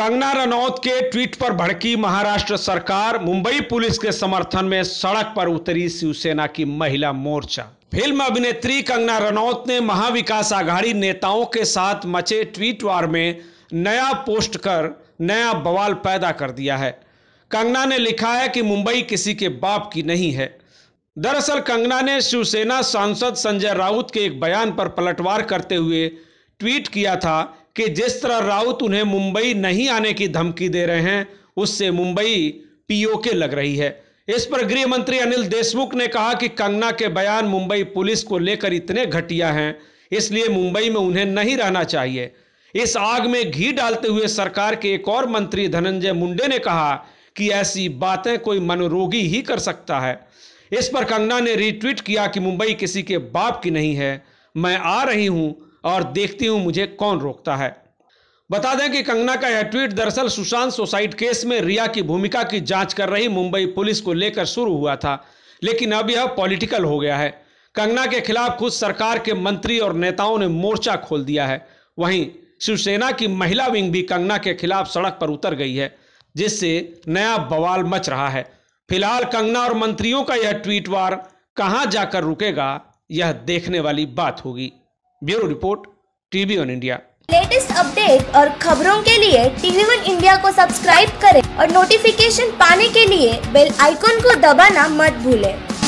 कंगना रनौत के ट्वीट पर भड़की महाराष्ट्र सरकार मुंबई पुलिस के समर्थन में सड़क पर उतरी शिवसेना की महिला मोर्चा फिल्म अभिनेत्री कंगना रनौत ने महाविकास आघाड़ी नेताओं के साथ मचे ट्वीट वार में नया पोस्ट कर नया बवाल पैदा कर दिया है कंगना ने लिखा है कि मुंबई किसी के बाप की नहीं है दरअसल कंगना ने शिवसेना सांसद संजय राउत के एक बयान पर पलटवार करते हुए ट्वीट किया था कि जिस तरह राउत उन्हें मुंबई नहीं आने की धमकी दे रहे हैं उससे मुंबई पीओके लग रही है इस पर गृह मंत्री अनिल देशमुख ने कहा कि कंगना के बयान मुंबई पुलिस को लेकर इतने घटिया हैं इसलिए मुंबई में उन्हें नहीं रहना चाहिए इस आग में घी डालते हुए सरकार के एक और मंत्री धनंजय मुंडे ने कहा कि ऐसी बातें कोई मनोरोगी ही कर सकता है इस पर कंगना ने रीट्वीट किया कि मुंबई किसी के बाप की नहीं है मैं आ रही हूं और देखती हूं मुझे कौन रोकता है बता दें कि कंगना का यह ट्वीट दरअसल सुशांत सुसाइड केस में रिया की भूमिका की जांच कर रही मुंबई पुलिस को लेकर शुरू हुआ था लेकिन अब यह पॉलिटिकल हो गया है कंगना के खिलाफ खुद सरकार के मंत्री और नेताओं ने मोर्चा खोल दिया है वहीं शिवसेना की महिला विंग भी कंगना के खिलाफ सड़क पर उतर गई है जिससे नया बवाल मच रहा है फिलहाल कंगना और मंत्रियों का यह ट्वीट वार कहां जाकर रुकेगा यह देखने वाली बात होगी bureau report TV one India latest update और खबरों के लिए टीवी वन इंडिया को सब्सक्राइब करें और नोटिफिकेशन पाने के लिए बेल आइकॉन को दबाना मत भूलें।